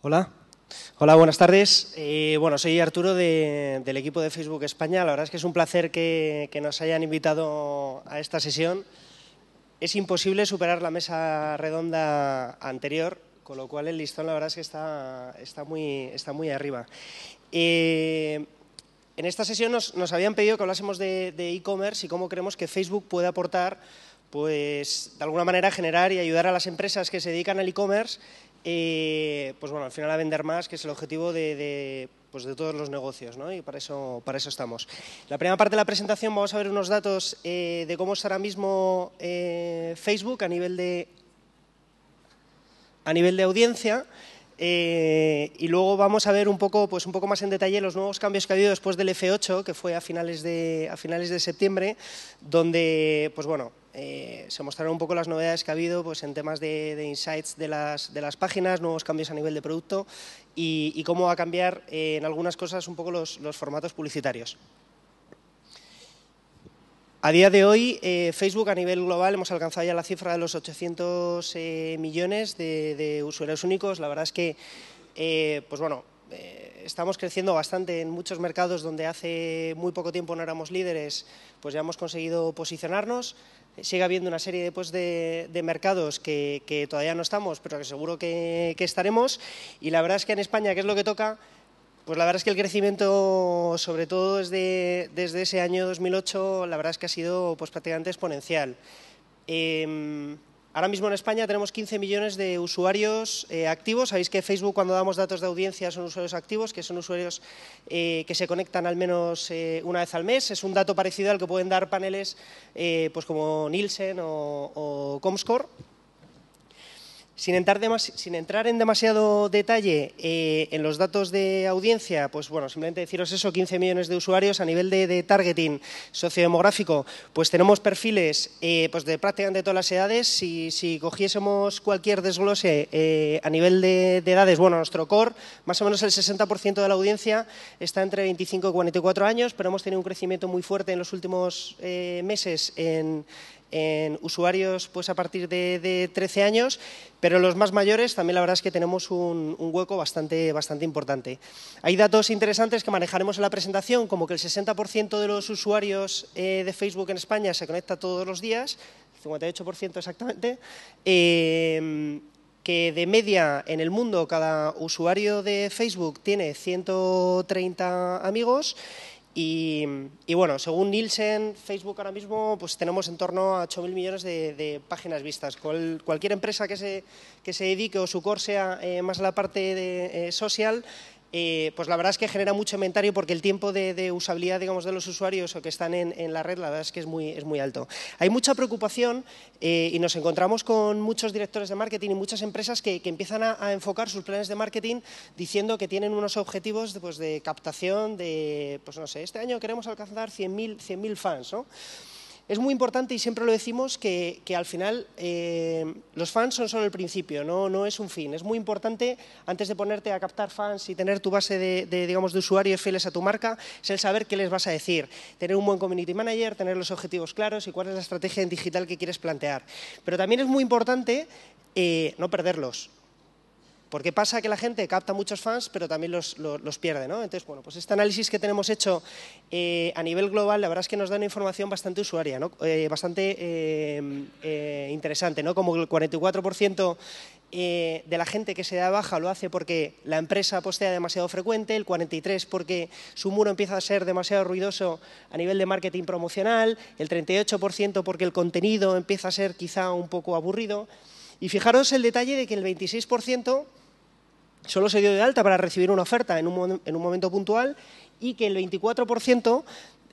Hola. Hola, buenas tardes. Eh, bueno, soy Arturo del equipo de Facebook España. La verdad es que es un placer que, nos hayan invitado a esta sesión. Es imposible superar la mesa redonda anterior, con lo cual el listón la verdad es que está, muy, está muy, arriba. Eh, en esta sesión nos, habían pedido que hablásemos de e-commerce y cómo creemos que Facebook puede aportar pues de alguna manera generar y ayudar a las empresas que se dedican al e-commerce eh, pues bueno, al final a vender más, que es el objetivo pues de, todos los negocios, ¿no? Y para eso, para eso estamos. La primera parte de la presentación vamos a ver unos datos eh, de cómo es ahora mismo eh, Facebook a nivel de, a nivel de audiencia. y luego vamos a ver un poco, pues un poco más en detalle los nuevos cambios que ha habido después del F8, que fue a finales de, a finales de septiembre, donde pues bueno, eh, se mostraron un poco las novedades que ha habido pues, en temas de, insights de las, páginas, nuevos cambios a nivel de producto y, cómo va a cambiar eh, en algunas cosas un poco los, formatos publicitarios. A día de hoy, eh, Facebook a nivel global hemos alcanzado ya la cifra de los 800 millones de, usuarios únicos. La verdad es que, pues bueno, estamos creciendo bastante en muchos mercados donde hace muy poco tiempo no éramos líderes, pues ya hemos conseguido posicionarnos sigue habiendo una serie de, pues, de, mercados que, todavía no estamos, pero que seguro que, estaremos. Y la verdad es que en España, ¿qué es lo que toca, pues la verdad es que el crecimiento, sobre todo desde, desde ese año 2008, la verdad es que ha sido pues, prácticamente exponencial. Em, Ahora mismo en España tenemos 15 millones de usuarios eh, activos. Sabéis que Facebook, cuando damos datos de audiencia, son usuarios activos, que son usuarios eh, que se conectan al menos eh, una vez al mes. Es un dato parecido al que pueden dar paneles pues como Nielsen o Comscore. Sin entrar, sin entrar, en demasiado detalle eh, en los datos de audiencia, pues bueno, simplemente deciros eso, 15 millones de usuarios a nivel de, targeting sociodemográfico, pues tenemos perfiles eh, pues de prácticamente todas las edades. Si, cogiésemos cualquier desglose eh, a nivel de, edades, bueno, nuestro core, más o menos el 60% de la audiencia está entre 25 y 44 años, pero hemos tenido un crecimiento muy fuerte en los últimos meses en, en usuarios pues, a partir de, 13 años, pero los más mayores también la verdad es que tenemos un, hueco bastante, bastante importante. Hay datos interesantes que manejaremos en la presentación, como que el 60% de los usuarios eh, de Facebook en España se conecta todos los días, 58% exactamente, em, que de media en el mundo cada usuario de Facebook tiene 130 amigos y, bueno, según Nielsen, Facebook ahora mismo pues tenemos en torno a 8.000 millones de, páginas vistas. cualquier empresa que se, que se dedique o su core sea eh, más a la parte de, eh, social eh, pues la verdad es que genera mucho inventario porque el tiempo de, usabilidad digamos, de los usuarios o que están en, la red, la verdad es que es muy, alto. Hay mucha preocupación eh, y nos encontramos con muchos directores de marketing y muchas empresas que, empiezan a, enfocar sus planes de marketing diciendo que tienen unos objetivos de, pues, de captación de, pues no sé, este año queremos alcanzar 100.000 fans, ¿no? es muy importante y siempre lo decimos que, al final eh, los fans son solo el principio, ¿no? no es un fin. Es muy importante, antes de ponerte a captar fans y tener tu base de, digamos, usuarios fieles a tu marca, es el saber qué les vas a decir. Tener un buen community manager, tener los objetivos claros y cuál es la estrategia en digital que quieres plantear. Pero también es muy importante eh, no perderlos. Porque pasa que la gente capta muchos fans, pero también los, los, pierde, ¿no? Entonces, bueno, pues este análisis que tenemos hecho eh, a nivel global, la verdad es que nos da una información bastante usuaria, ¿no? Eh, bastante eh, interesante, ¿no? Como el 44% de la gente que se da baja lo hace porque la empresa postea demasiado frecuente, el 43% porque su muro empieza a ser demasiado ruidoso a nivel de marketing promocional, el 38% porque el contenido empieza a ser quizá un poco aburrido. Y fijaros el detalle de que el 26% solo se dio de alta para recibir una oferta en un, en un momento puntual y que el 24%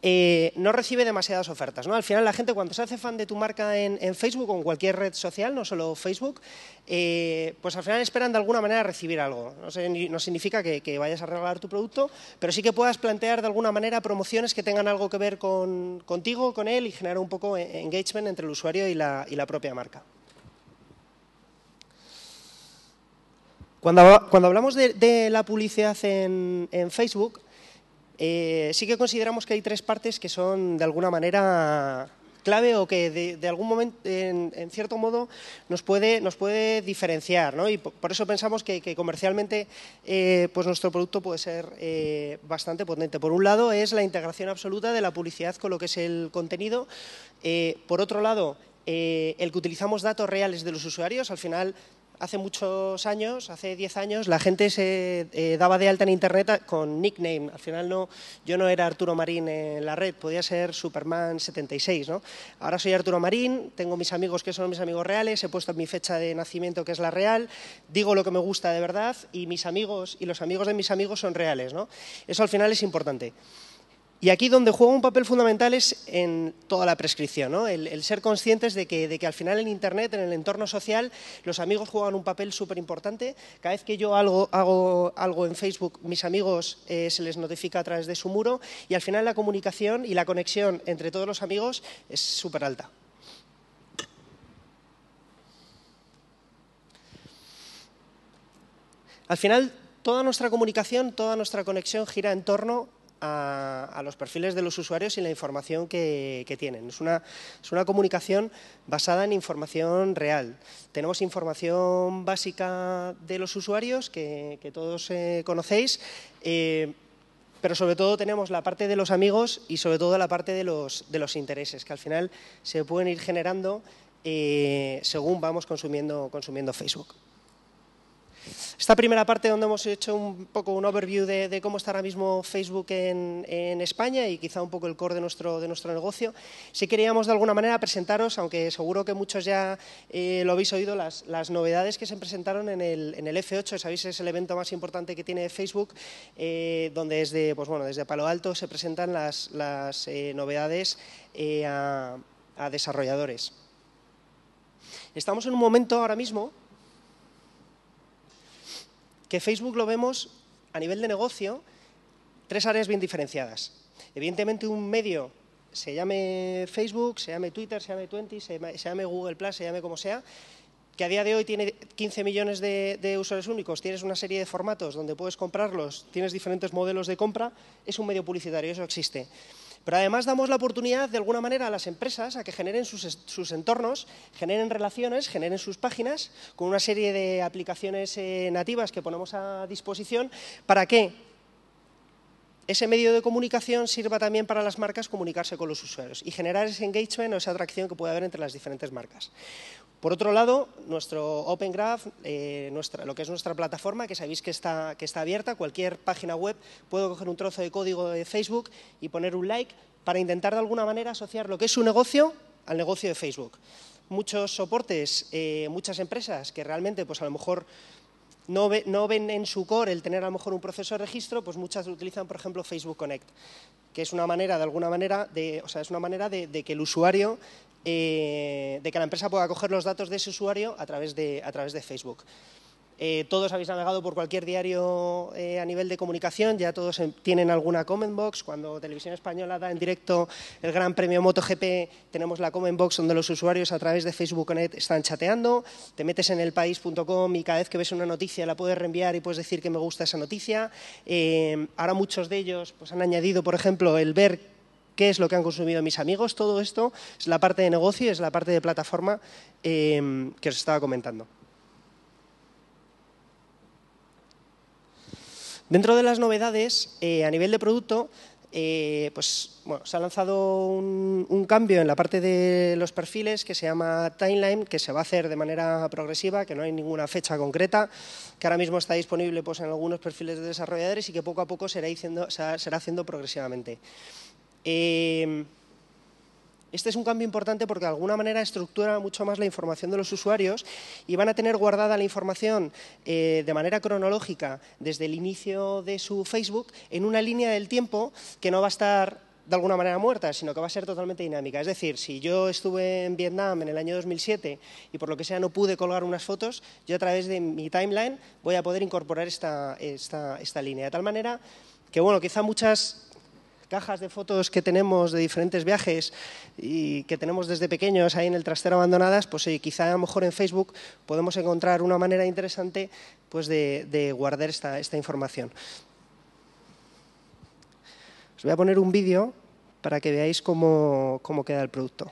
eh, no recibe demasiadas ofertas. ¿no? Al final la gente cuando se hace fan de tu marca en, Facebook o en cualquier red social, no solo Facebook, eh, pues al final esperan de alguna manera recibir algo. No, significa que, vayas a regalar tu producto, pero sí que puedas plantear de alguna manera promociones que tengan algo que ver con, contigo, con él y generar un poco engagement entre el usuario y la propia marca. Cuando, hablamos de, la publicidad en, Facebook, eh, sí que consideramos que hay tres partes que son de alguna manera clave o que de, algún momento, en, cierto modo, nos puede, nos puede diferenciar. Y por, eso pensamos que, comercialmente eh, pues nuestro producto puede ser eh, bastante potente. Por un lado es la integración absoluta de la publicidad con lo que es el contenido. por otro lado, el que utilizamos datos reales de los usuarios. Al final, hace muchos años, hace 10 años, la gente se eh, daba de alta en internet con nickname. Al final no, yo no era Arturo Marín en la red, podía ser Superman 76, ¿no? Ahora soy Arturo Marín, tengo mis amigos que son mis amigos reales, he puesto mi fecha de nacimiento que es la real, digo lo que me gusta de verdad y mis amigos y los amigos de mis amigos son reales, ¿no? Eso al final es importante. Y aquí donde juega un papel fundamental es en toda la prescripción, ¿no? el, ser conscientes de que, de que, al final en Internet, en el entorno social, los amigos juegan un papel súper importante. Cada vez que yo hago algo en Facebook, mis amigos eh, se les notifica a través de su muro y al final la comunicación y la conexión entre todos los amigos es súper alta. Al final, toda nuestra comunicación, toda nuestra conexión gira en torno a, los perfiles de los usuarios y la información que, tienen. Es una, comunicación basada en información real. Tenemos información básica de los usuarios que, todos eh, conocéis. Eh, pero sobre todo tenemos la parte de los amigos y sobre todo la parte de los, intereses, que al final se pueden ir generando eh, según vamos consumiendo Facebook. Esta primera parte donde hemos hecho un poco un overview de, cómo está ahora mismo Facebook en, España y quizá un poco el core de nuestro, negocio, sí queríamos de alguna manera presentaros, aunque seguro que muchos ya eh, lo habéis oído, las, novedades que se presentaron en el, F8, sabéis, es el evento más importante que tiene Facebook, eh, donde pues desde, Palo Alto se presentan las, eh, novedades a, a desarrolladores. Estamos en un momento ahora mismo que Facebook lo vemos a nivel de negocio, tres áreas bien diferenciadas. Evidentemente un medio se llame Facebook, se llame Twitter, se llame Twenty, se llame, Google Plus, se llame como sea, que a día de hoy tiene 15 millones de, de, usuarios únicos, tienes una serie de formatos donde puedes comprarlos, tienes diferentes modelos de compra, es un medio publicitario, eso existe. Pero además damos la oportunidad, de alguna manera, a las empresas a que generen sus, entornos, generen relaciones, generen sus páginas, con una serie de aplicaciones eh, nativas que ponemos a disposición, para que ese medio de comunicación sirva también para las marcas comunicarse con los usuarios y generar ese engagement o esa atracción que puede haber entre las diferentes marcas. Por otro lado, nuestro Open Graph, eh, nuestra, lo que es nuestra plataforma, que sabéis que está, que está abierta, cualquier página web, puedo coger un trozo de código de Facebook y poner un like para intentar de alguna manera asociar lo que es su negocio al negocio de Facebook. Muchos soportes, eh, muchas empresas que realmente pues a lo mejor no, no, ven en su core el tener a lo mejor un proceso de registro, pues muchas utilizan, por ejemplo, Facebook Connect, que es una manera, de alguna manera, de, o sea, es una manera de que el usuario eh, de que la empresa pueda coger los datos de ese usuario a través de, a través de Facebook. Eh, todos habéis navegado por cualquier diario eh, a nivel de comunicación, ya todos tienen alguna comment box. Cuando Televisión Española da en directo el Gran Premio MotoGP, tenemos la comment box donde los usuarios a través de Facebook están chateando. Te metes en elpaís.com y cada vez que ves una noticia la puedes reenviar y puedes decir que me gusta esa noticia. ahora muchos de ellos pues, han añadido, por ejemplo, el ver qué es lo que han consumido mis amigos, todo esto es la parte de negocio es la parte de plataforma em, que os estaba comentando. Dentro de las novedades, eh, a nivel de producto, eh, pues, se ha lanzado un, cambio en la parte de los perfiles que se llama Timeline, que se va a hacer de manera progresiva, que no hay ninguna fecha concreta, que ahora mismo está disponible pues, en algunos perfiles de desarrolladores y que poco a poco será haciendo progresivamente. Em, este es un cambio importante porque de alguna manera estructura mucho más la información de los usuarios y van a tener guardada la información eh, de manera cronológica desde el inicio de su Facebook en una línea del tiempo que no va a estar de alguna manera muerta, sino que va a ser totalmente dinámica. Es decir, si yo estuve en Vietnam en el año 2007 y por lo que sea no pude colgar unas fotos, yo a través de mi timeline voy a poder incorporar esta, esta línea. De tal manera que, bueno, quizá muchas cajas de fotos que tenemos de diferentes viajes y que tenemos desde pequeños ahí en el trastero abandonadas, pues sí, quizá a lo mejor en Facebook podemos encontrar una manera interesante pues, de, guardar esta, información. Os voy a poner un vídeo para que veáis cómo queda el producto.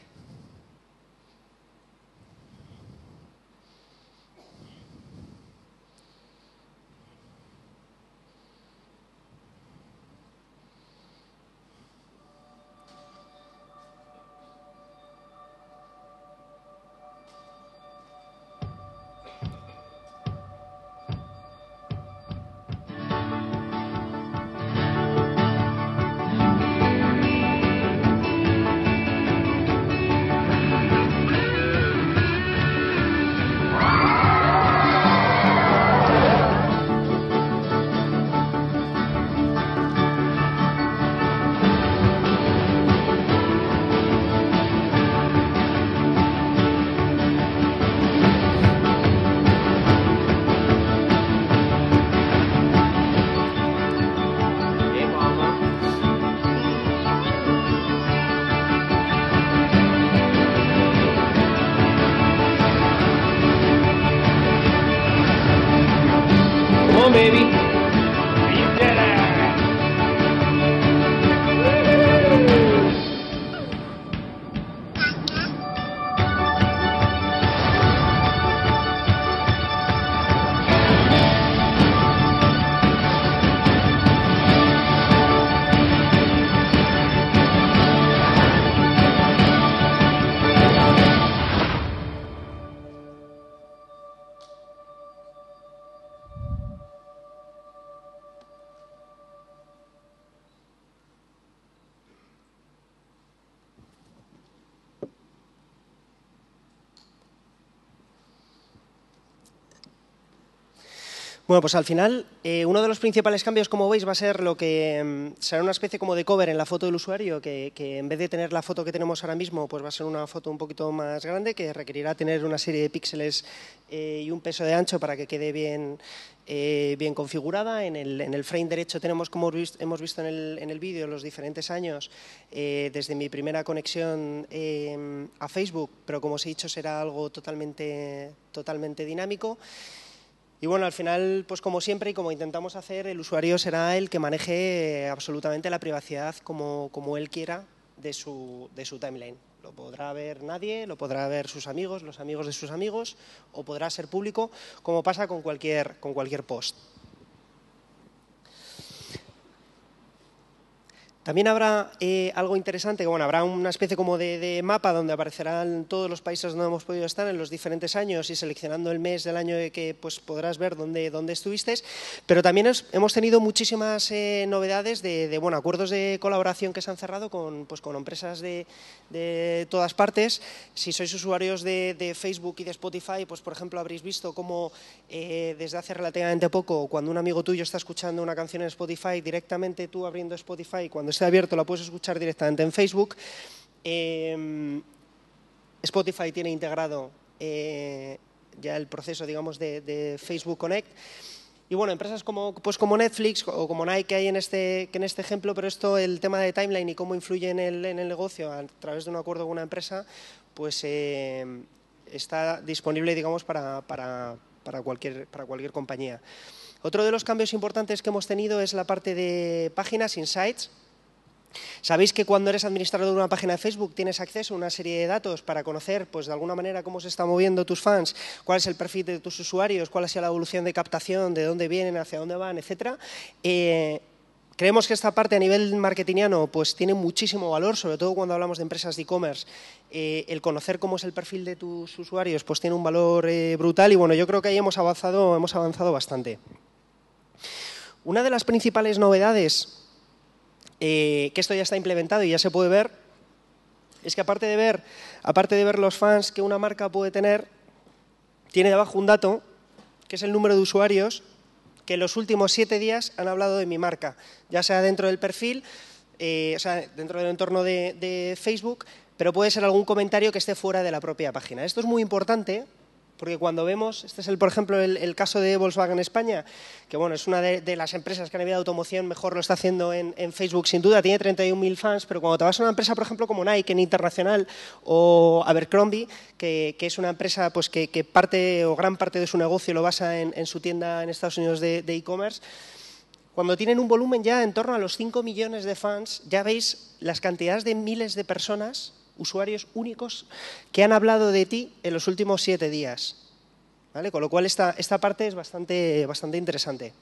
Bueno, pues al final, eh, uno de los principales cambios, como veis, va a ser lo que mm, será una especie como de cover en la foto del usuario, que, en vez de tener la foto que tenemos ahora mismo, pues va a ser una foto un poquito más grande, que requerirá tener una serie de píxeles eh, y un peso de ancho para que quede bien, eh, bien configurada. En el, en el, frame derecho tenemos, como hemos visto en el, en el vídeo, los diferentes años, desde mi primera conexión em, a Facebook, pero como os he dicho, será algo totalmente, totalmente dinámico. Y bueno, al final, pues como siempre y como intentamos hacer, el usuario será el que maneje eh, absolutamente la privacidad como, él quiera de su, de su timeline. Lo podrá ver nadie, lo podrá ver sus amigos, los amigos de sus amigos, o podrá ser público, como pasa con cualquier, con cualquier post. También habrá eh, algo interesante, que bueno, habrá una especie como de, mapa donde aparecerán todos los países donde hemos podido estar en los diferentes años y seleccionando el mes del año que pues, podrás ver dónde, dónde estuviste, pero también hemos tenido muchísimas eh, novedades de, de, bueno, acuerdos de colaboración que se han cerrado con, pues, con empresas de, de todas partes. Si sois usuarios de, Facebook y de Spotify, pues por ejemplo habréis visto cómo eh, desde hace relativamente poco, cuando un amigo tuyo está escuchando una canción en Spotify, directamente tú abriendo Spotify, cuando pues ha Abierto la puedes escuchar directamente en Facebook. Em, Spotify tiene integrado eh, ya el proceso, digamos, de, Facebook Connect. Y bueno, empresas como, pues como Netflix o como Nike que hay en este, en este ejemplo, pero esto, el tema de timeline y cómo influye en el, en el negocio a través de un acuerdo con una empresa, pues em, está disponible, digamos, para, cualquier, para cualquier compañía. Otro de los cambios importantes que hemos tenido es la parte de páginas, insights, Sabéis que cuando eres administrador de una página de Facebook tienes acceso a una serie de datos para conocer, pues, de alguna manera, cómo se están moviendo tus fans, cuál es el perfil de tus usuarios, cuál ha sido la evolución de captación, de dónde vienen, hacia dónde van, etcétera. Eh, creemos que esta parte a nivel marketingiano pues, tiene muchísimo valor, sobre todo cuando hablamos de empresas de e-commerce. Eh, el conocer cómo es el perfil de tus usuarios pues, tiene un valor eh, brutal y bueno, yo creo que ahí hemos avanzado bastante. Una de las principales novedades eh, que esto ya está implementado y ya se puede ver, es que aparte de ver, los fans que una marca puede tener, tiene debajo un dato, que es el número de usuarios que en los últimos siete días han hablado de mi marca, ya sea dentro del perfil, eh, o sea, dentro del entorno de Facebook, pero puede ser algún comentario que esté fuera de la propia página. Esto es muy importante porque cuando vemos, este es, el, por ejemplo, el, caso de Volkswagen España, que bueno, es una de, las empresas que han habido de automoción mejor lo está haciendo en, Facebook, sin duda, tiene 31.000 fans, pero cuando te vas a una empresa, por ejemplo, como Nike en Internacional o Abercrombie, que, es una empresa pues, que, parte o gran parte de su negocio lo basa en, en su tienda en Estados Unidos de e-commerce, cuando tienen un volumen ya en torno a los 5 millones de fans, ya veis las cantidades de miles de personas usuarios únicos que han hablado de ti en los últimos siete días. Con lo cual esta, parte es bastante, bastante interesante.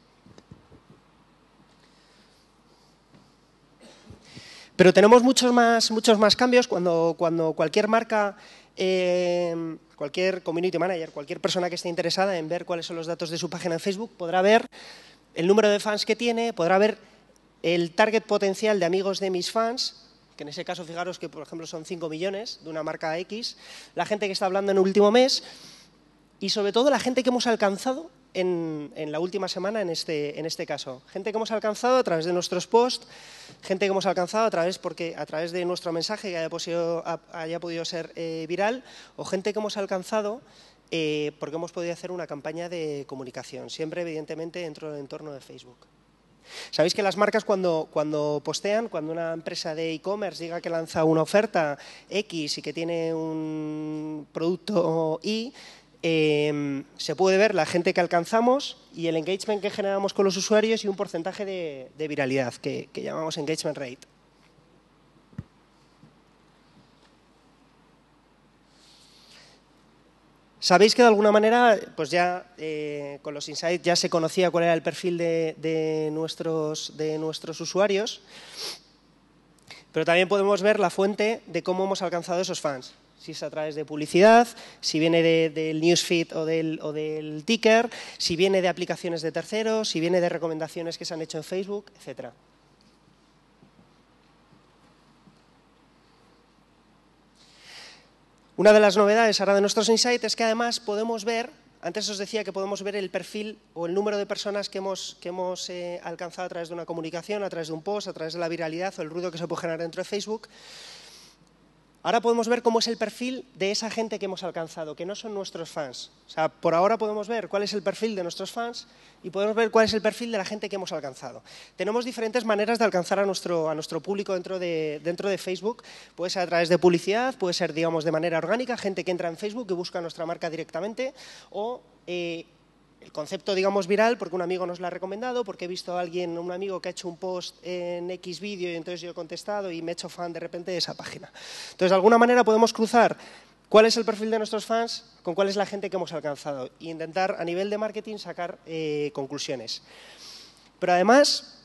Pero tenemos muchos más, muchos más cambios cuando, cualquier marca, eh, cualquier community manager, cualquier persona que esté interesada en ver cuáles son los datos de su página en Facebook podrá ver el número de fans que tiene, podrá ver el target potencial de amigos de mis fans, que en ese caso fijaros que por ejemplo son 5 millones de una marca X, la gente que está hablando en el último mes y sobre todo la gente que hemos alcanzado en, la última semana este, en este, caso. Gente que hemos alcanzado a través de nuestros posts, gente que hemos alcanzado a través, porque, a través de nuestro mensaje que haya, podido ser eh, viral, o gente que hemos alcanzado eh, porque hemos podido hacer una campaña de comunicación, siempre evidentemente dentro del entorno de Facebook. Sabéis que las marcas cuando, postean, cuando una empresa de e-commerce diga que lanza una oferta X y que tiene un producto Y, em, se puede ver la gente que alcanzamos y el engagement que generamos con los usuarios y un porcentaje de, viralidad que llamamos engagement rate. Sabéis que de alguna manera, pues ya eh, con los insights ya se conocía cuál era el perfil de, nuestros, usuarios, pero también podemos ver la fuente de cómo hemos alcanzado esos fans. Si es a través de publicidad, si viene del newsfeed o del, o del ticker, si viene de aplicaciones de terceros, si viene de recomendaciones que se han hecho en Facebook, etcétera. Una de las novedades ahora de nuestros insights es que además podemos ver, antes os decía que podemos ver el perfil o el número de personas que hemos, que hemos eh, alcanzado a través de una comunicación, a través de un post, a través de la viralidad o el ruido que se puede generar dentro de Facebook, Ahora podemos ver cómo es el perfil de esa gente que hemos alcanzado, que no son nuestros fans. O sea, por ahora podemos ver cuál es el perfil de nuestros fans y podemos ver cuál es el perfil de la gente que hemos alcanzado. Tenemos diferentes maneras de alcanzar a nuestro, a nuestro público dentro de, dentro de Facebook. Puede ser a través de publicidad, puede ser, digamos, de manera orgánica, gente que entra en Facebook y busca nuestra marca directamente, o eh, el concepto, digamos, viral, porque un amigo nos lo ha recomendado, porque he visto a alguien, un amigo que ha hecho un post en X vídeo y entonces yo he contestado y me he hecho fan de repente de esa página. Entonces, de alguna manera podemos cruzar cuál es el perfil de nuestros fans con cuál es la gente que hemos alcanzado e intentar a nivel de marketing sacar eh, conclusiones. Pero además,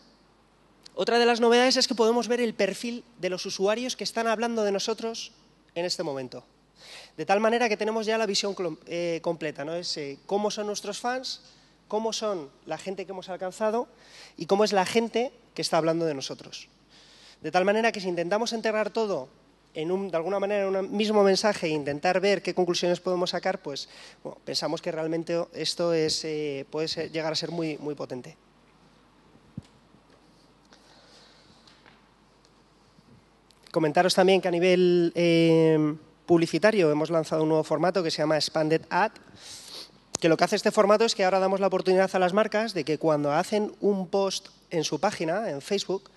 otra de las novedades es que podemos ver el perfil de los usuarios que están hablando de nosotros en este momento. De tal manera que tenemos ya la visión eh, completa, ¿no? Es eh, cómo son nuestros fans, cómo son la gente que hemos alcanzado y cómo es la gente que está hablando de nosotros. De tal manera que si intentamos integrar todo en un, de alguna manera en un mismo mensaje e intentar ver qué conclusiones podemos sacar, pues pensamos que realmente esto es, eh, puede llegar a ser muy, muy potente. Comentaros también que a nivel publicitario. Hemos lanzado un nuevo formato que se llama Expanded Ad, que lo que hace este formato es que ahora damos la oportunidad a las marcas de que cuando hacen un post en su página, en Facebook,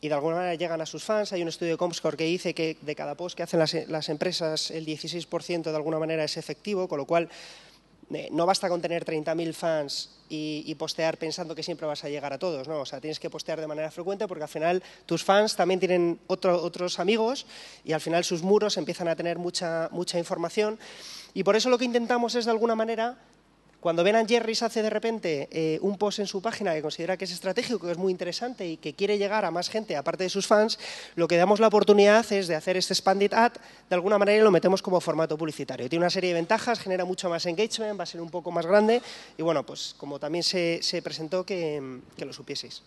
y de alguna manera llegan a sus fans. Hay un estudio de Comscore que dice que de cada post que hacen las, las empresas el 16% de alguna manera es efectivo, con lo cual eh, no basta con tener 30.000 fans y, postear pensando que siempre vas a llegar a todos, O tienes que postear de manera frecuente porque al final tus fans también tienen otros amigos y al final sus muros empiezan a tener mucha información. Y por eso lo que intentamos es, de alguna manera, cuando Jerry Jerry's hace de repente eh, un post en su página que considera que es estratégico, que es muy interesante y que quiere llegar a más gente aparte de sus fans, lo que damos la oportunidad es de hacer este expanded ad de alguna manera lo metemos como formato publicitario. Tiene una serie de ventajas, genera mucho más engagement, va a ser un poco más grande y bueno, pues como también se, presentó, que, lo supieseis.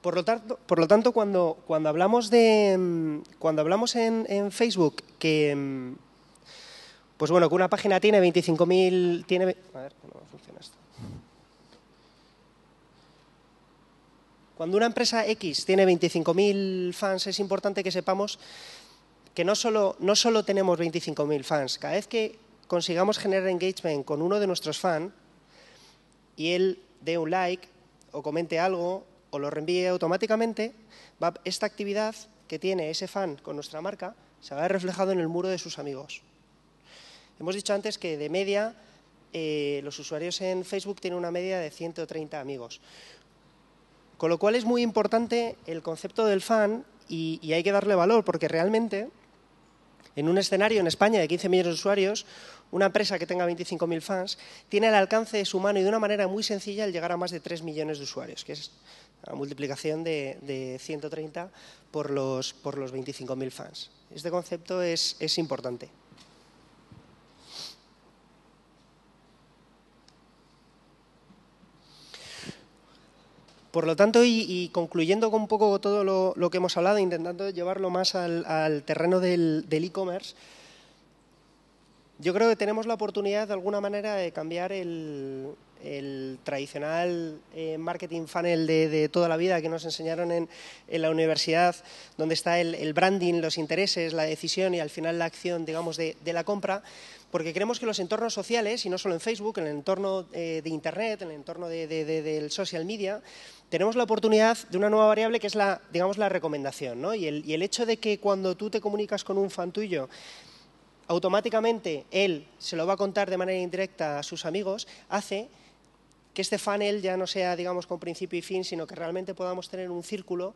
Por lo tanto, por lo tanto cuando, cuando hablamos, de, mm, cuando hablamos en Facebook que, mm, pues bueno, que una página tiene 25.000... Tiene, a ver, no funciona esto. Cuando una empresa X tiene 25.000 fans, es importante que sepamos que no solo, no solo tenemos 25.000 fans. Cada vez que consigamos generar engagement con uno de nuestros fans y él dé un like o comente algo o lo reenvíe automáticamente, esta actividad que tiene ese fan con nuestra marca se va a ver reflejado en el muro de sus amigos. Hemos dicho antes que de media eh, los usuarios en Facebook tienen una media de 130 amigos. Con lo cual es muy importante el concepto del fan y, hay que darle valor porque realmente en un escenario en España de 15 millones de usuarios, una empresa que tenga 25.000 fans tiene el alcance de su mano y de una manera muy sencilla el llegar a más de 3 millones de usuarios, que es la multiplicación de, 130 por los, 25.000 fans. Este concepto es importante. Por lo tanto, y, concluyendo con un poco todo lo, que hemos hablado, intentando llevarlo más al, terreno del e-commerce, yo creo que tenemos la oportunidad de alguna manera de cambiar el, tradicional eh, marketing funnel de, toda la vida que nos enseñaron en, la universidad, donde está el, branding, los intereses, la decisión y al final la acción, digamos, de la compra, porque creemos que los entornos sociales, y no solo en Facebook, en el entorno eh, de Internet, en el entorno del social media, tenemos la oportunidad de una nueva variable que es la, digamos, la recomendación. ¿no? Y, el, hecho de que cuando tú te comunicas con un fan tuyo, automáticamente él se lo va a contar de manera indirecta a sus amigos, hace que este él ya no sea, digamos, con principio y fin, sino que realmente podamos tener un círculo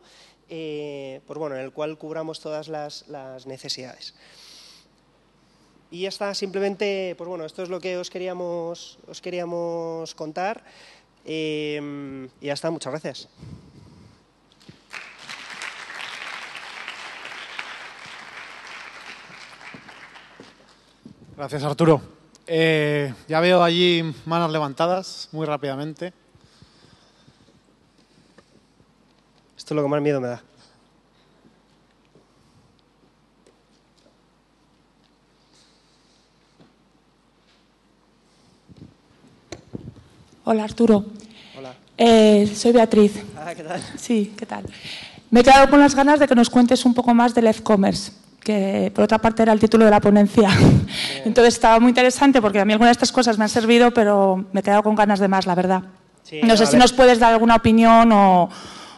eh, pues bueno, en el cual cubramos todas las necesidades. Y ya está, simplemente, pues bueno, esto es lo que os queríamos, os queríamos contar. Em, y ya está, muchas gracias. Gracias, Arturo. Eh, ya veo allí manos levantadas muy rápidamente. Esto es lo que más miedo me da. Hola, Arturo. Hola. Eh, soy Beatriz. Ah, ¿qué tal? Sí, ¿qué tal? Me he quedado con las ganas de que nos cuentes un poco más del e-commerce que por otra parte era el título de la ponencia. Entonces estaba muy interesante porque a mí algunas de estas cosas me han servido, pero me he quedado con ganas de más, la verdad. no sé si nos puedes dar alguna opinión o,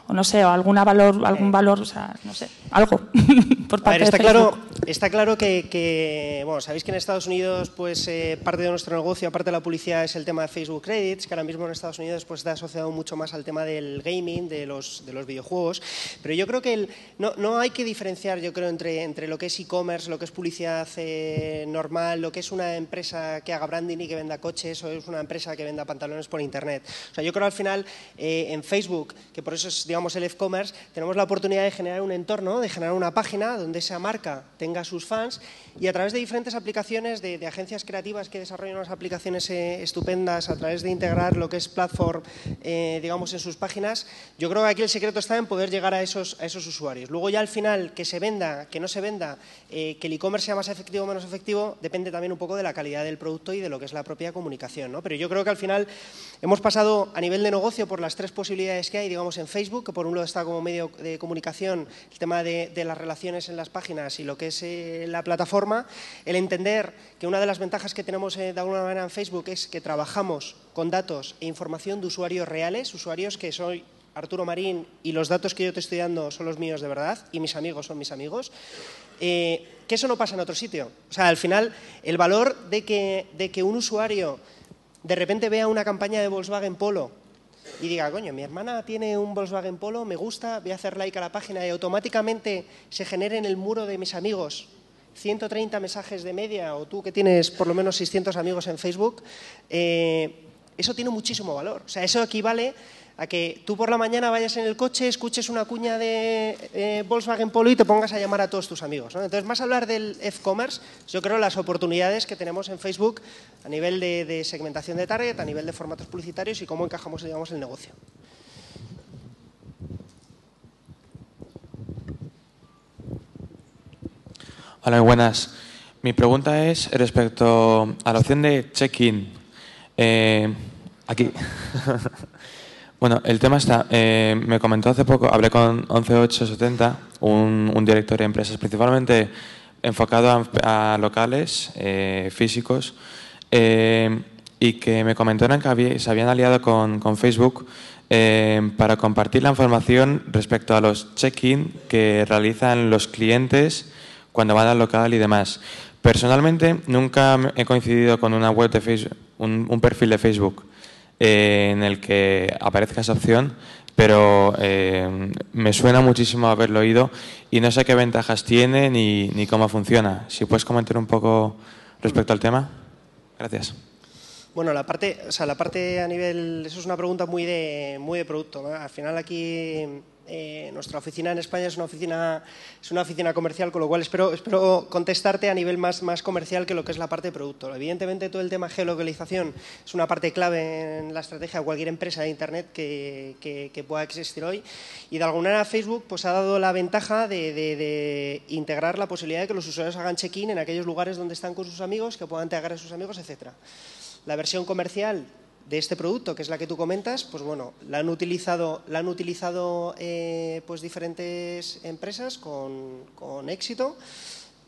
o no sé, o valor, algún eh. valor, o sea, no sé, algo por este está claro, está claro que, bueno, sabéis que en Estados Unidos, pues eh, parte de nuestro negocio, aparte de la publicidad, es el tema de Facebook Credits, que ahora mismo en Estados Unidos pues está asociado mucho más al tema del gaming, de los, de los videojuegos. Pero yo creo que no, hay que diferenciar, yo creo, entre, entre lo que es e-commerce, lo que es publicidad eh, normal, lo que es una empresa que haga branding y que venda coches, o es una empresa que venda pantalones por internet. O sea, yo creo al final en Facebook, que por eso es digamos, el e-commerce, tenemos la oportunidad de generar un entorno, de generar una página donde esa marca tenga sus fans y a través de diferentes aplicaciones, de, agencias creativas que desarrollan unas aplicaciones eh, estupendas, a través de integrar lo que es platform, eh, digamos, en sus páginas, yo creo que aquí el secreto está en poder llegar a esos, a esos usuarios. Luego ya al final, que se venda, que no se venda, eh, que el e-commerce sea más efectivo o menos efectivo, depende también un poco de la calidad del producto y de lo que es la propia comunicación, Pero yo creo que al final hemos pasado a nivel de negocio por las tres posibilidades que hay, digamos, en Facebook, que por un lado está como medio de comunicación el tema de, las relaciones en las páginas y lo que es eh, la plataforma, el entender que una de las ventajas que tenemos eh, de alguna manera en Facebook es que trabajamos con datos e información de usuarios reales, usuarios que soy Arturo Marín y los datos que yo te estoy dando son los míos de verdad y mis amigos son mis amigos, eh, que eso no pasa en otro sitio. O sea, al final, el valor de que, de que un usuario de repente vea una campaña de Volkswagen Polo y diga, coño, mi hermana tiene un Volkswagen Polo, me gusta, voy a hacer like a la página y automáticamente se genere en el muro de mis amigos 130 mensajes de media o tú que tienes por lo menos 600 amigos en Facebook, eh, eso tiene muchísimo valor. O sea, eso equivale a que tú por la mañana vayas en el coche, escuches una cuña de eh, Volkswagen Polo y te pongas a llamar a todos tus amigos. Entonces, más hablar del e-commerce, yo creo las oportunidades que tenemos en Facebook a nivel de, segmentación de target, a nivel de formatos publicitarios y cómo encajamos digamos, el negocio. Hola, buenas. Mi pregunta es respecto a la opción de check-in. Eh, aquí. Bueno, el tema está, eh, me comentó hace poco, hablé con 11870, un, un director de empresas principalmente enfocado a, locales eh, físicos eh, y que me comentaron que se habían aliado con, Facebook para compartir la información respecto a los check-in que realizan los clientes cuando van al local y demás. Personalmente nunca he coincidido con una web de un perfil de Facebook eh, en el que aparezca esa opción, pero eh, me suena muchísimo haberlo oído y no sé qué ventajas tiene ni cómo funciona. Si puedes comentar un poco respecto al tema. Gracias. Bueno, la parte, o sea, la parte a nivel, eso es una pregunta muy de, muy de producto. Al final aquí eh, nuestra oficina en España es una oficina, es una oficina comercial, con lo cual espero, espero contestarte a nivel más, más comercial que lo que es la parte de producto. Evidentemente todo el tema geolocalización es una parte clave en la estrategia de cualquier empresa de Internet que, pueda existir hoy. Y de alguna manera Facebook pues, ha dado la ventaja de, de integrar la posibilidad de que los usuarios hagan check-in en aquellos lugares donde están con sus amigos, que puedan integrar a sus amigos, etcétera. La versión comercial de este producto, que es la que tú comentas, pues bueno, la han utilizado, la han utilizado eh, pues diferentes empresas con, éxito.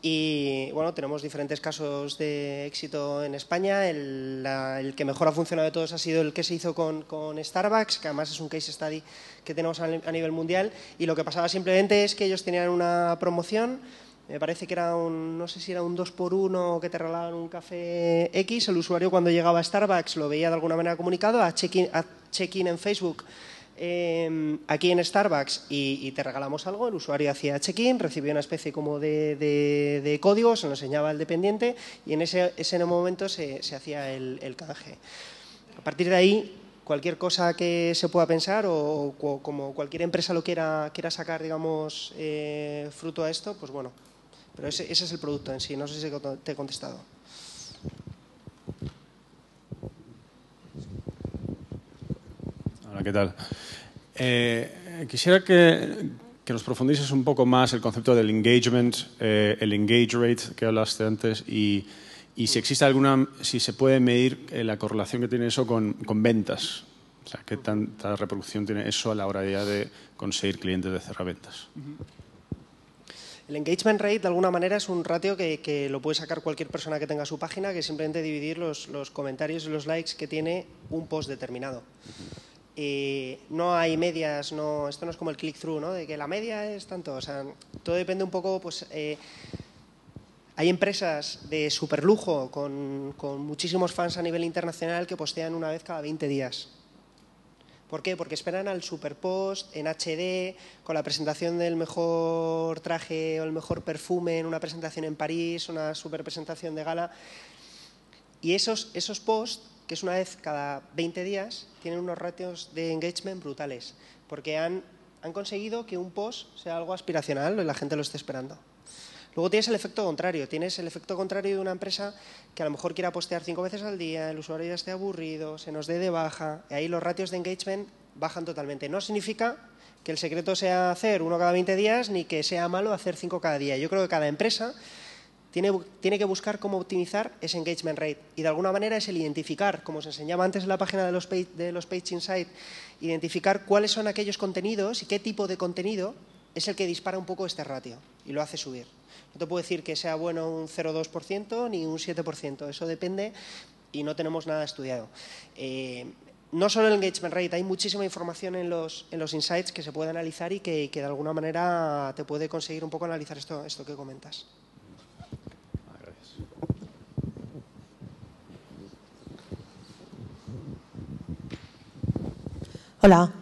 Y bueno, tenemos diferentes casos de éxito en España. El, que mejor ha funcionado de todos ha sido el que se hizo con, Starbucks, que además es un case study que tenemos a, a nivel mundial. Y lo que pasaba simplemente es que ellos tenían una promoción me parece que era un, no sé si era un 2x1 que te regalaban un café X, el usuario cuando llegaba a Starbucks lo veía de alguna manera comunicado, a check-in en Facebook. Em, aquí en Starbucks y, te regalamos algo, el usuario hacía check-in, recibía una especie como de, código, se lo enseñaba el dependiente y en ese, ese momento se, se hacía el, el canje. A partir de ahí, cualquier cosa que se pueda pensar o, como cualquier empresa lo quiera, quiera sacar, digamos, eh, fruto a esto, pues bueno, pero ese, es el producto en sí, no sé si te he contestado. Hola, ¿qué tal? Eh, quisiera que, que, nos profundices un poco más el concepto del engagement, eh, el engage rate que hablaste antes y, y, si existe alguna, si se puede medir eh, la correlación que tiene eso con, con ventas. O sea, ¿qué tanta reproducción tiene eso a la hora de conseguir clientes de cerraventas? ventas. El engagement rate, de alguna manera, es un ratio que, lo puede sacar cualquier persona que tenga su página, que es simplemente dividir los, comentarios y los likes que tiene un post determinado. Eh, no hay medias, no, esto no es como el click-through, ¿no? de que la media es tanto. O sea, todo depende un poco, pues. Eh, hay empresas de superlujo con, con muchísimos fans a nivel internacional que postean una vez cada 20 días. ¿Por qué? Porque esperan al super post en HD, con la presentación del mejor traje o el mejor perfume en una presentación en París, una super presentación de gala. Y esos, esos posts, que es una vez cada 20 días, tienen unos ratios de engagement brutales, porque han, han conseguido que un post sea algo aspiracional y la gente lo esté esperando. Luego tienes el efecto contrario, tienes el efecto contrario de una empresa que a lo mejor quiera postear cinco veces al día, el usuario ya esté aburrido, se nos dé de baja, y ahí los ratios de engagement bajan totalmente. No significa que el secreto sea hacer uno cada 20 días ni que sea malo hacer cinco cada día. Yo creo que cada empresa tiene, que buscar cómo optimizar ese engagement rate. Y de alguna manera es el identificar, como os enseñaba antes en la página de los Page, de los page Insight, identificar cuáles son aquellos contenidos y qué tipo de contenido es el que dispara un poco este ratio y lo hace subir. No te puedo decir que sea bueno un 0,2% ni un 7%, eso depende y no tenemos nada estudiado. Eh, no solo el engagement rate, hay muchísima información en los, en los insights que se puede analizar y que, que de alguna manera te puede conseguir un poco analizar esto, esto que comentas. Hola,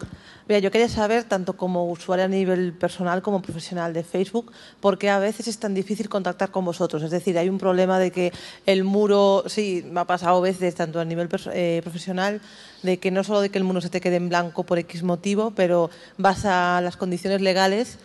Mira, yo quería saber, tanto como usuario a nivel personal como profesional de Facebook, por qué a veces es tan difícil contactar con vosotros. Es decir, hay un problema de que el muro, sí, me ha pasado veces, tanto a nivel eh, profesional, de que no solo de que el muro se te quede en blanco por X motivo, pero vas a las condiciones legales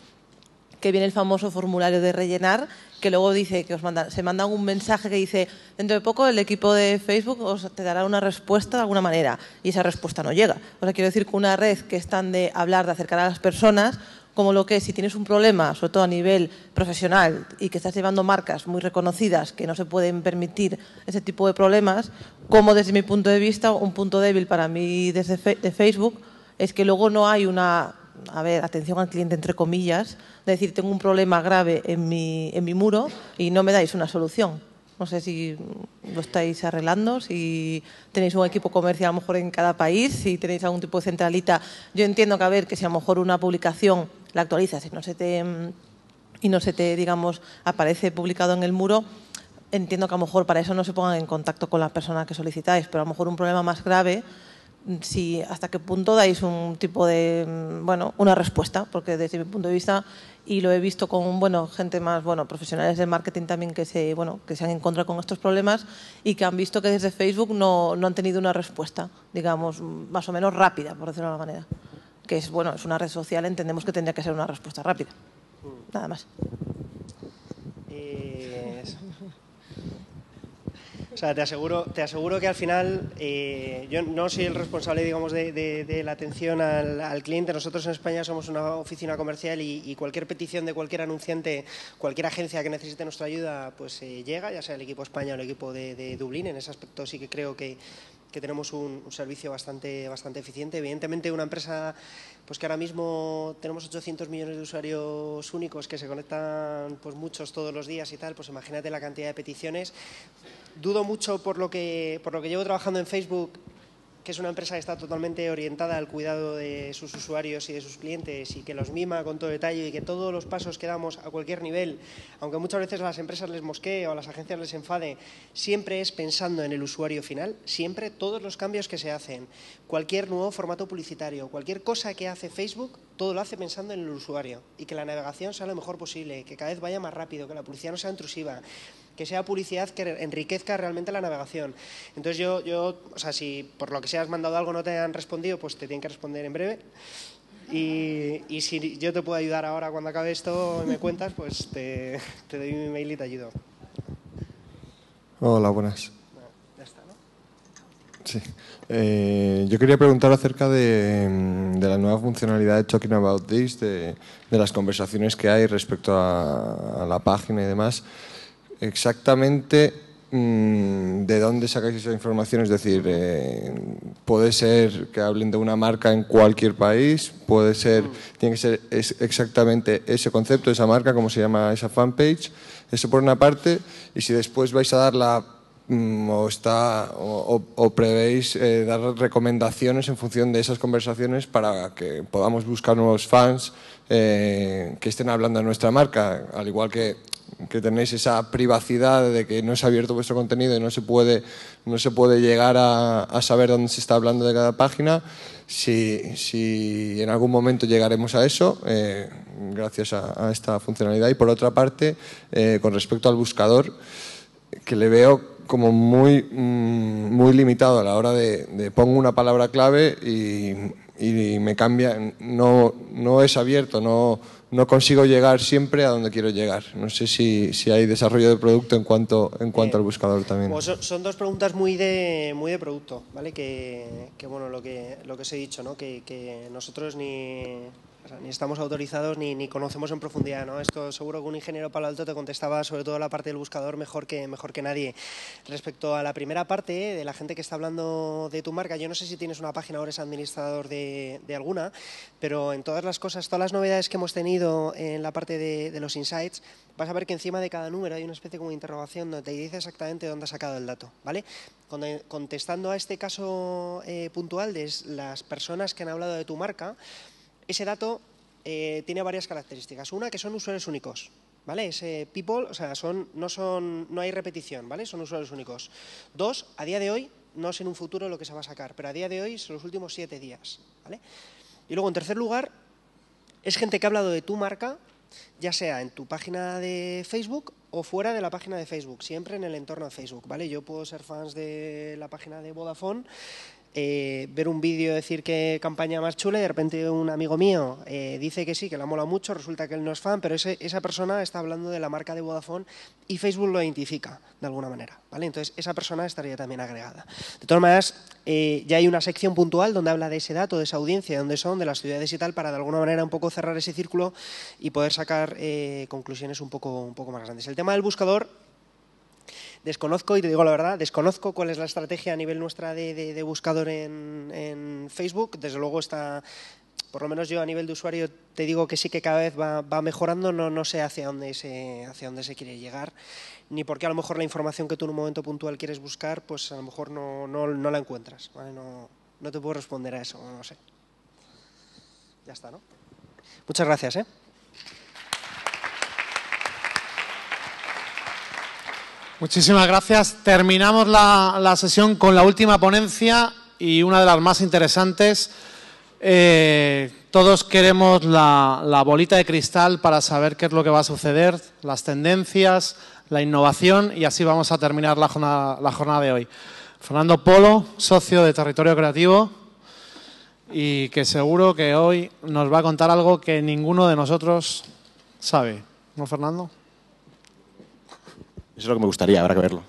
que viene el famoso formulario de rellenar que luego dice que os se manda un mensaje que dice, dentro de poco el equipo de Facebook os te dará una respuesta de alguna manera y esa respuesta no llega. O sea, quiero decir que una red que es de hablar, de acercar a las personas, como lo que si tienes un problema, sobre todo a nivel profesional, y que estás llevando marcas muy reconocidas que no se pueden permitir ese tipo de problemas, como desde mi punto de vista, un punto débil para mí desde de Facebook es que luego no hay una a ver, atención al cliente entre comillas, es decir, tengo un problema grave en mi, en mi muro y no me dais una solución. No sé si lo estáis arreglando, si tenéis un equipo comercial a lo mejor en cada país, si tenéis algún tipo de centralita. Yo entiendo que a ver que si a lo mejor una publicación la actualizas y no se te y no se te, digamos, aparece publicado en el muro, entiendo que a lo mejor para eso no se pongan en contacto con las personas que solicitáis, pero a lo mejor un problema más grave si hasta qué punto dais un tipo de, mm, bueno, una respuesta, porque desde mi punto de vista, y lo he visto con, bueno, gente más, bueno, profesionales del marketing también que se, bueno, que se han encontrado con estos problemas y que han visto que desde Facebook no, no han tenido una respuesta, digamos, más o menos rápida, por decirlo de alguna manera. Que es, bueno, es una red social, entendemos que tendría que ser una respuesta rápida. Mm. Nada más. Eh, o sea, te aseguro, te aseguro que al final eh, yo no soy el responsable, digamos, de, la atención al, cliente. Nosotros en España somos una oficina comercial y, cualquier petición de cualquier anunciante, cualquier agencia que necesite nuestra ayuda, pues eh, llega, ya sea el equipo España o el equipo de, Dublín. En ese aspecto sí que creo que, tenemos un, servicio bastante, bastante eficiente. Evidentemente, una empresa pues que ahora mismo tenemos 800 millones de usuarios únicos que se conectan pues muchos todos los días y tal, pues imagínate la cantidad de peticiones. Dudo mucho por lo que por lo que llevo trabajando en Facebook que es una empresa que está totalmente orientada al cuidado de sus usuarios y de sus clientes y que los mima con todo detalle y que todos los pasos que damos a cualquier nivel, aunque muchas veces las empresas les mosquee o a las agencias les enfade, siempre es pensando en el usuario final, siempre todos los cambios que se hacen, cualquier nuevo formato publicitario, cualquier cosa que hace Facebook, todo lo hace pensando en el usuario y que la navegación sea lo mejor posible, que cada vez vaya más rápido, que la publicidad no sea intrusiva, que sea publicidad que enriquezca realmente la navegación. Entonces yo, yo, o sea, si por lo que sea has mandado algo no te han respondido, pues te tienen que responder en breve. Y, si yo te puedo ayudar ahora cuando acabe esto me cuentas, pues te, te doy mi mail y te ayudo. Hola, buenas. Sí. Eh, yo quería preguntar acerca de, la nueva funcionalidad de Talking About This, de, las conversaciones que hay respecto a, la página y demás exactamente mm, de dónde sacáis esa información, es decir, eh, puede ser que hablen de una marca en cualquier país, puede ser, mm. tiene que ser exactamente ese concepto, esa marca, como se llama esa fanpage, eso por una parte, y si después vais a dar la mm, o, está, o, prevéis eh, dar recomendaciones en función de esas conversaciones para que podamos buscar nuevos fans eh, que estén hablando de nuestra marca, al igual que que tenéis esa privacidad de que no es abierto vuestro contenido y no se puede, no se puede llegar a, saber dónde se está hablando de cada página. Si, si en algún momento llegaremos a eso, eh, gracias a, esta funcionalidad. Y por otra parte, eh, con respecto al buscador, que le veo como muy, mm, muy limitado a la hora de, de pongo una palabra clave y, y me cambia, no, no es abierto, no, no consigo llegar siempre a donde quiero llegar. No sé si, hay desarrollo de producto en cuanto, en cuanto al eh, buscador también. Pues son dos preguntas muy de, muy de producto, ¿vale? Que, que bueno, lo que, lo que os he dicho, ¿no? Que, que nosotros ni, ni estamos autorizados ni, conocemos en profundidad, ¿no? Esto seguro que un ingeniero palo alto te contestaba sobre todo la parte del buscador mejor que, mejor que nadie. Respecto a la primera parte ¿eh? de la gente que está hablando de tu marca, yo no sé si tienes una página o eres administrador de, alguna, pero en todas las cosas, todas las novedades que hemos tenido en la parte de, los insights, vas a ver que encima de cada número hay una especie como de interrogación donde te dice exactamente dónde ha sacado el dato, ¿vale? Contestando a este caso eh, puntual de las personas que han hablado de tu marca, ese dato eh, tiene varias características. Una, que son usuarios únicos. ¿Vale? Ese people, o sea, son, no, son, no hay repetición, ¿vale? Son usuarios únicos. Dos, a día de hoy, no es en un futuro lo que se va a sacar, pero a día de hoy son los últimos siete días, ¿vale? Y luego, en tercer lugar, es gente que ha hablado de tu marca, ya sea en tu página de Facebook o fuera de la página de Facebook, siempre en el entorno de Facebook, ¿vale? Yo puedo ser fans de la página de Vodafone eh, ver un vídeo decir que campaña más chula y de repente un amigo mío eh, dice que sí, que la mola mucho, resulta que él no es fan, pero esa persona está hablando de la marca de Vodafone y Facebook lo identifica de alguna manera, ¿vale? Entonces esa persona estaría también agregada. De todas maneras, eh, ya hay una sección puntual donde habla de ese dato, de esa audiencia, de dónde son, de las ciudades y tal, para de alguna manera un poco cerrar ese círculo y poder sacar conclusiones un poco, un poco más grandes. El tema del buscador desconozco, y te digo la verdad, desconozco cuál es la estrategia a nivel nuestra de, buscador en, Facebook. Desde luego está por lo menos yo a nivel de usuario te digo que sí que cada vez va, mejorando, no, no sé hacia dónde, se, hacia dónde se quiere llegar, ni porque a lo mejor la información que tú en un momento puntual quieres buscar, pues a lo mejor no, la encuentras, ¿vale? no, no, te puedo responder a eso, no sé. Ya está, ¿no? Muchas gracias, ¿eh? Muchísimas gracias. Terminamos la, sesión con la última ponencia y una de las más interesantes. Eh, todos queremos la, bolita de cristal para saber qué es lo que va a suceder, las tendencias, la innovación y así vamos a terminar la la jornada de hoy. Fernando Polo, socio de Territorio Creativo y que seguro que hoy nos va a contar algo que ninguno de nosotros sabe. ¿No, Fernando? Eso es lo que me gustaría, habrá que verlo.